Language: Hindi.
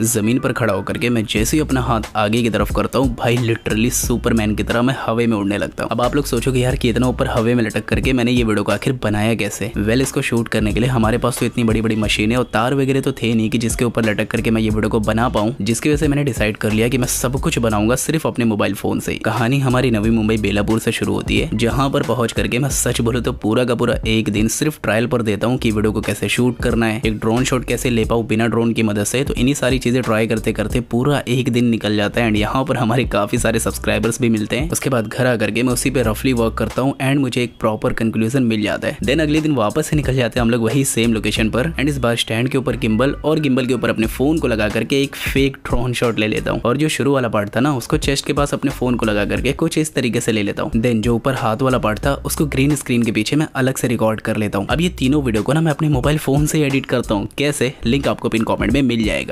ज़मीन पर खड़ा होकर के मैं जैसे ही अपना हाथ आगे की तरफ करता हूँ भाई लिटरली सुपरमैन की तरह मैं हवे में उड़ने लगता हूँ अब आप लोग सोचो कि यार कितना इतना ऊपर हवे में लटक करके मैंने ये वीडियो को आखिर बनाया कैसे वेल इसको शूट करने के लिए हमारे पास तो इतनी बड़ी बड़ी है और तार वगैरह तो थे नहीं की जिसके ऊपर लटक करके मैं ये वीडियो को बना पाऊँ जिसकी वजह से मैंने डिसाइड कर लिया की मैं सब कुछ बनाऊंगा सिर्फ अपने मोबाइल फोन से कहानी हमारी नवी मुंबई बेलापुर से शुरू होती है जहाँ पर पहुंच करके मैं सच बोलू तो पूरा का पूरा एक दिन सिर्फ ट्रायल पर देता हूँ की वीडियो को कैसे शूट करना है एक ड्रोन शॉट कैसे ले पाऊँ बिना ड्रोन की मदद से तो इन्हीं सारी चीज़ें ट्राई करते करते पूरा एक दिन निकल जाता है एंड यहाँ पर हमारे काफ़ी सारे सब्सक्राइबर्स भी मिलते हैं उसके बाद घर आकर के मैं उसी पे रफली वर्क करता हूँ एंड मुझे एक प्रॉपर कंक्लूजन मिल जाता है देन अगले दिन वापस से निकल जाते हैं हम लोग वही सेम लोकेशन पर एंड इस बार स्टैंड के ऊपर गिम्बल और गिम्बल के ऊपर अपने फोन को लगा करके एक फेक ड्रोन शॉट ले लेता हूँ और जो शुरू वाला पार्ट था ना उसको चेस्ट के पास अपने फोन को लगा करके कुछ इस तरीके से ले लेता हूँ देन जो ऊपर हाथ वाला पार्ट था उसको ग्रीन स्क्रीन के पीछे मैं अलग से रिकॉर्ड कर लेता हूँ अब ये तीनों वीडियो को ना मैं अपने मोबाइल फोन से एडिट करता हूँ कैसे लिंक आपको पिन कॉमेंट में मिल जाएगा